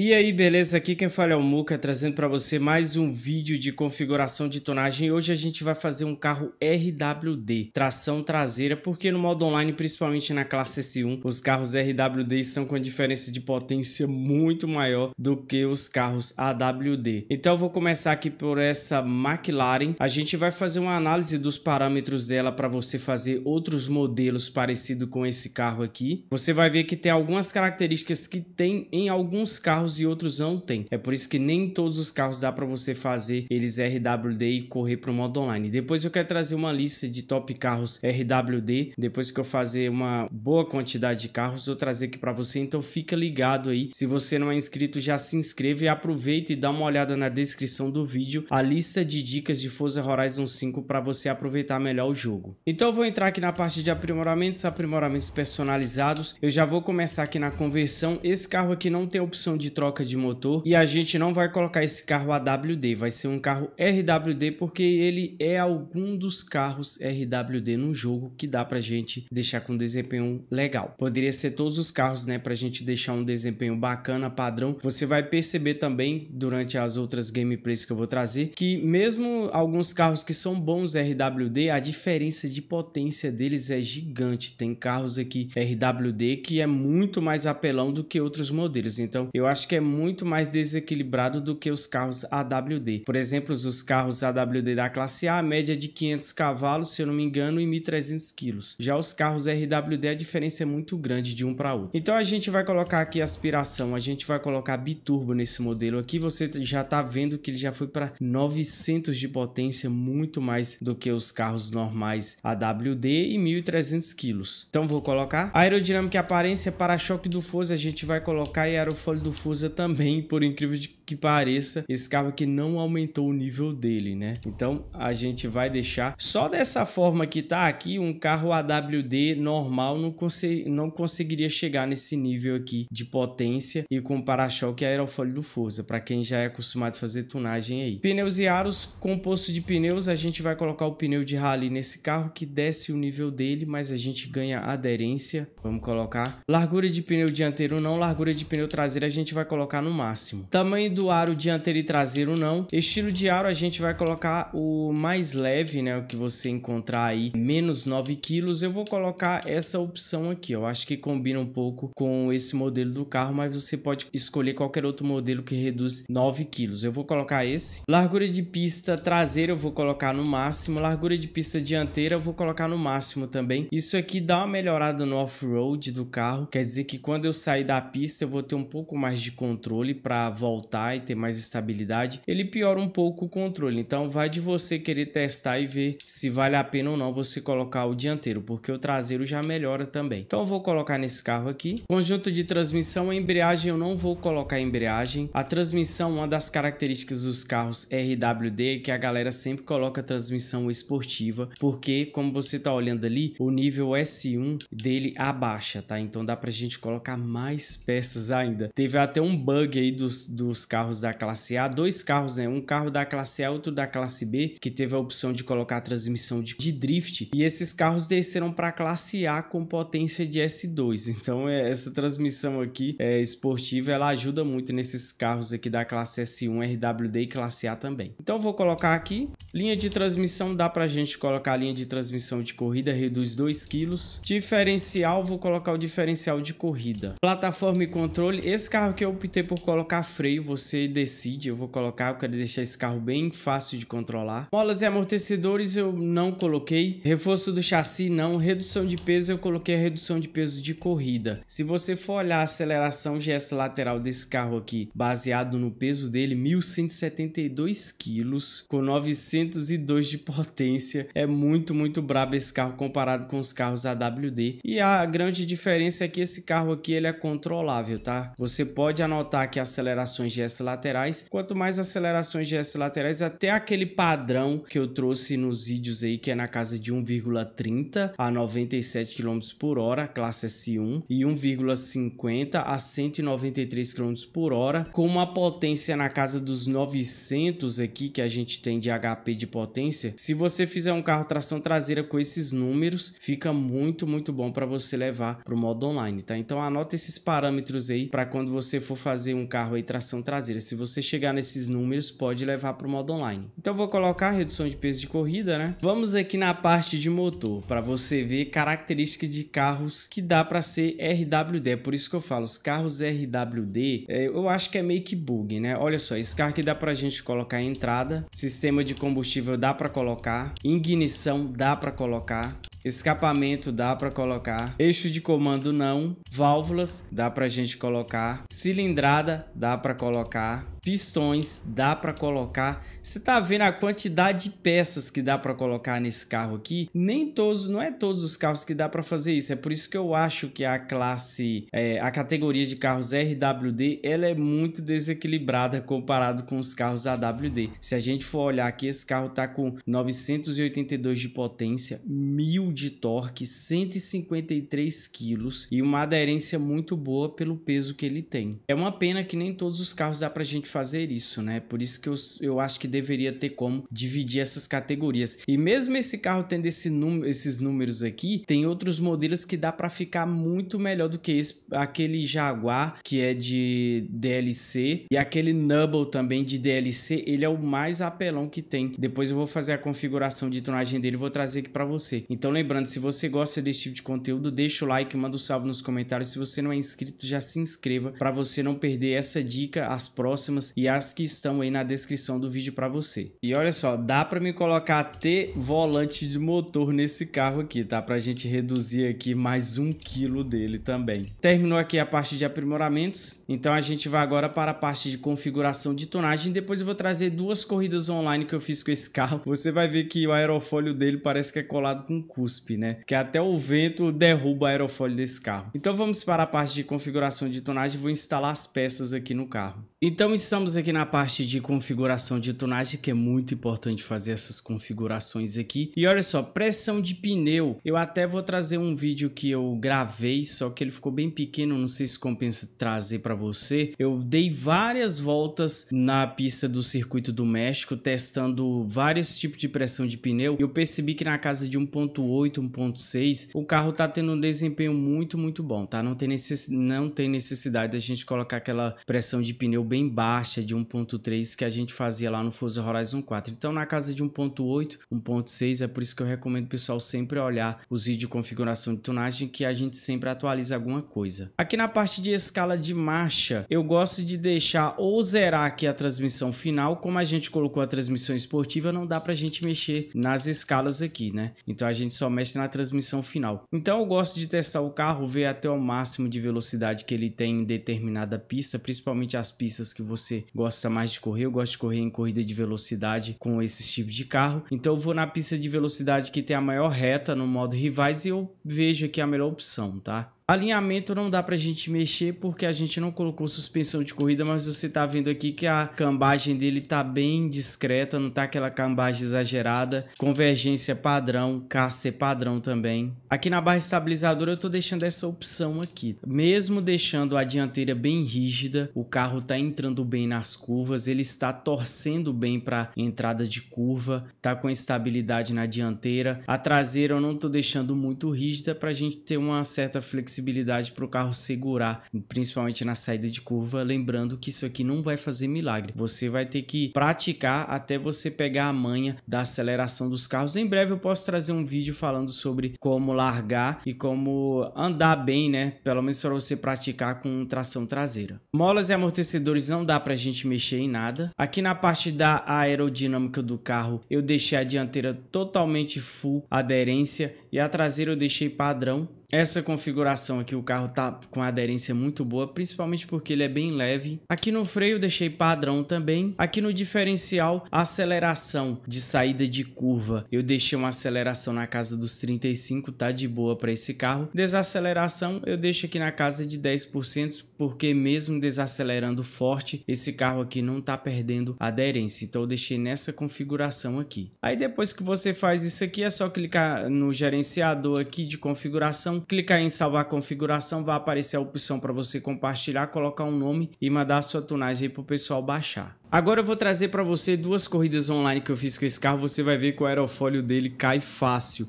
E aí, beleza? Aqui quem fala é o Muca, trazendo para você mais um vídeo de configuração de tonagem. Hoje a gente vai fazer um carro RWD, tração traseira, porque no modo online, principalmente na classe S1, os carros RWD são com diferença de potência muito maior do que os carros AWD. Então eu vou começar aqui por essa McLaren. A gente vai fazer uma análise dos parâmetros dela para você fazer outros modelos parecidos com esse carro aqui. Você vai ver que tem algumas características que tem em alguns carros carros e outros não tem É por isso que nem todos os carros dá para você fazer eles RWD e correr para o modo online. Depois eu quero trazer uma lista de top carros RWD. Depois que eu fazer uma boa quantidade de carros, eu trazer aqui para você. Então fica ligado aí. Se você não é inscrito, já se inscreve e aproveita e dá uma olhada na descrição do vídeo a lista de dicas de Forza Horizon 5 para você aproveitar melhor o jogo. Então eu vou entrar aqui na parte de aprimoramentos, aprimoramentos personalizados. Eu já vou começar aqui na conversão. Esse carro aqui não tem opção de troca de motor e a gente não vai colocar esse carro AWD, vai ser um carro RWD porque ele é algum dos carros RWD no jogo que dá pra gente deixar com desempenho legal. Poderia ser todos os carros, né, pra gente deixar um desempenho bacana, padrão. Você vai perceber também durante as outras gameplays que eu vou trazer que mesmo alguns carros que são bons RWD, a diferença de potência deles é gigante. Tem carros aqui RWD que é muito mais apelão do que outros modelos. Então, eu acho que é muito mais desequilibrado do que os carros AWD. Por exemplo, os carros AWD da classe A, a média é de 500 cavalos, se eu não me engano, e 1.300 quilos. Já os carros RWD, a diferença é muito grande de um para outro. Então a gente vai colocar aqui aspiração, a gente vai colocar biturbo nesse modelo aqui. Você já tá vendo que ele já foi para 900 de potência, muito mais do que os carros normais AWD e 1.300 quilos. Então vou colocar aerodinâmica e aparência, para-choque do Forza, a gente vai colocar e aerofólio do Forza confusa também, por incrível de, que pareça, esse carro aqui não aumentou o nível dele, né? Então a gente vai deixar só dessa forma que tá aqui, um carro AWD normal não, consegue, não conseguiria chegar nesse nível aqui de potência e com para-choque aerofólio do Forza, para quem já é acostumado a fazer tunagem aí. Pneus e aros, composto de pneus, a gente vai colocar o pneu de rally nesse carro que desce o nível dele, mas a gente ganha aderência, vamos colocar. Largura de pneu dianteiro não, largura de pneu traseiro a gente vai colocar no máximo. Tamanho do aro dianteiro e traseiro não. Estilo de aro a gente vai colocar o mais leve, né, o que você encontrar aí, menos 9 quilos. Eu vou colocar essa opção aqui, eu acho que combina um pouco com esse modelo do carro, mas você pode escolher qualquer outro modelo que reduz 9 quilos. Eu vou colocar esse. Largura de pista traseira eu vou colocar no máximo, largura de pista dianteira eu vou colocar no máximo também. Isso aqui dá uma melhorada no off-road do carro, quer dizer que quando eu sair da pista eu vou ter um pouco mais de controle para voltar testar e ter mais estabilidade, ele piora um pouco o controle. Então vai de você querer testar e ver se vale a pena ou não você colocar o dianteiro, porque o traseiro já melhora também. Então eu vou colocar nesse carro aqui. Conjunto de transmissão, a embreagem eu não vou colocar a embreagem. A transmissão, uma das características dos carros RWD é que a galera sempre coloca transmissão esportiva, porque como você tá olhando ali, o nível S1 dele abaixa, tá? Então dá pra gente colocar mais peças ainda. Teve até um bug aí dos, dos carros carros da classe A, dois carros, né? Um carro da classe A, outro da classe B, que teve a opção de colocar transmissão de, de drift, e esses carros desceram para a classe A com potência de S2. Então, é, essa transmissão aqui é, esportiva, ela ajuda muito nesses carros aqui da classe S1, RWD e classe A também. Então, vou colocar aqui, linha de transmissão, dá para a gente colocar a linha de transmissão de corrida, reduz 2 kg. Diferencial, vou colocar o diferencial de corrida. Plataforma e controle, esse carro que eu optei por colocar freio, você você decide, eu vou colocar, eu quero deixar esse carro bem fácil de controlar. Molas e amortecedores eu não coloquei, reforço do chassi não, redução de peso eu coloquei a redução de peso de corrida. Se você for olhar a aceleração GS lateral desse carro aqui, baseado no peso dele, 1172 quilos, com 902 de potência, é muito, muito brabo esse carro comparado com os carros AWD. E a grande diferença é que esse carro aqui ele é controlável, tá? Você pode anotar que acelerações GS laterais, quanto mais acelerações de S laterais, até aquele padrão que eu trouxe nos vídeos aí, que é na casa de 1,30 a 97 km por hora, classe S1, e 1,50 a 193 km por hora, com uma potência na casa dos 900 aqui, que a gente tem de HP de potência. Se você fizer um carro tração traseira com esses números, fica muito, muito bom para você levar para o modo online, tá? Então anota esses parâmetros aí para quando você for fazer um carro aí tração traseira, traseira. Se você chegar nesses números, pode levar para o modo online. Então vou colocar redução de peso de corrida, né? Vamos aqui na parte de motor, para você ver características de carros que dá para ser RWD. É por isso que eu falo, os carros RWD, é, eu acho que é meio que bug, né? Olha só, esse carro aqui dá para a gente colocar entrada, sistema de combustível dá para colocar, ignição dá para colocar, escapamento dá para colocar, eixo de comando não, válvulas dá para a gente colocar, cilindrada dá para colocar, pistões dá para colocar. Você tá vendo a quantidade de peças que dá para colocar nesse carro aqui? Nem todos, não é todos os carros que dá para fazer isso. É por isso que eu acho que a classe, é, a categoria de carros RWD, ela é muito desequilibrada comparado com os carros AWD. Se a gente for olhar aqui, esse carro tá com 982 de potência, 1000 de torque, 153 quilos e uma aderência muito boa pelo peso que ele tem. É uma pena que nem todos os carros dá a gente fazer isso, né? Por isso que eu, eu acho que deveria ter como dividir essas categorias. E mesmo esse carro tendo esse esses números aqui, tem outros modelos que dá para ficar muito melhor do que esse, aquele Jaguar que é de DLC e aquele Nubble também de DLC, ele é o mais apelão que tem. Depois eu vou fazer a configuração de tonagem dele, vou trazer aqui para você. Então lembrando, se você gosta desse tipo de conteúdo, deixa o like, manda um salve nos comentários. Se você não é inscrito, já se inscreva para você não perder essa dica, as próximas e as que estão aí na descrição do vídeo para você. E olha só, dá para me colocar até volante de motor nesse carro aqui, tá? Para a gente reduzir aqui mais um quilo dele também. Terminou aqui a parte de aprimoramentos, então a gente vai agora para a parte de configuração de tonagem. Depois eu vou trazer duas corridas online que eu fiz com esse carro. Você vai ver que o aerofólio dele parece que é colado com custo USP, né? Que até o vento derruba o aerofólio desse carro. Então vamos para a parte de configuração de tonagem, vou instalar as peças aqui no carro. Então estamos aqui na parte de configuração de tonagem, que é muito importante fazer essas configurações aqui. E olha só, pressão de pneu, eu até vou trazer um vídeo que eu gravei, só que ele ficou bem pequeno, não sei se compensa trazer para você. Eu dei várias voltas na pista do circuito do México, testando vários tipos de pressão de pneu, eu percebi que na casa de 1.8 1.8, 1.6, o carro tá tendo um desempenho muito, muito bom, tá? Não tem, necess... não tem necessidade da gente colocar aquela pressão de pneu bem baixa de 1.3 que a gente fazia lá no Forza Horizon 4. Então, na casa de 1.8, 1.6, é por isso que eu recomendo o pessoal sempre olhar os vídeos de configuração de tunagem que a gente sempre atualiza alguma coisa. Aqui na parte de escala de marcha, eu gosto de deixar ou zerar aqui a transmissão final, como a gente colocou a transmissão esportiva, não dá pra gente mexer nas escalas aqui, né? Então a gente só somente na transmissão final. Então eu gosto de testar o carro, ver até o máximo de velocidade que ele tem em determinada pista, principalmente as pistas que você gosta mais de correr. Eu gosto de correr em corrida de velocidade com esses tipos de carro. Então eu vou na pista de velocidade que tem a maior reta no modo rivais e eu vejo aqui a melhor opção, tá? Alinhamento não dá pra gente mexer porque a gente não colocou suspensão de corrida, mas você tá vendo aqui que a cambagem dele tá bem discreta, não tá aquela cambagem exagerada. Convergência padrão, KC padrão também. Aqui na barra estabilizadora eu tô deixando essa opção aqui. Mesmo deixando a dianteira bem rígida, o carro tá entrando bem nas curvas, ele está torcendo bem pra entrada de curva, tá com estabilidade na dianteira. A traseira eu não tô deixando muito rígida pra gente ter uma certa flexibilidade possibilidade para o carro segurar, principalmente na saída de curva. Lembrando que isso aqui não vai fazer milagre. Você vai ter que praticar até você pegar a manha da aceleração dos carros. Em breve eu posso trazer um vídeo falando sobre como largar e como andar bem, né? Pelo menos para você praticar com tração traseira. Molas e amortecedores não dá para a gente mexer em nada. Aqui na parte da aerodinâmica do carro, eu deixei a dianteira totalmente full aderência e a traseira eu deixei padrão essa configuração aqui, o carro tá com aderência muito boa, principalmente porque ele é bem leve. Aqui no freio deixei padrão também. Aqui no diferencial, aceleração de saída de curva. Eu deixei uma aceleração na casa dos 35, tá de boa para esse carro. Desaceleração eu deixo aqui na casa de 10%, porque mesmo desacelerando forte, esse carro aqui não tá perdendo aderência. Então eu deixei nessa configuração aqui. Aí depois que você faz isso aqui, é só clicar no gerenciador aqui de configuração Clicar em salvar configuração, vai aparecer a opção para você compartilhar, colocar um nome e mandar sua tunagem para o pessoal baixar. Agora eu vou trazer para você duas corridas online que eu fiz com esse carro, você vai ver que o aerofólio dele cai fácil.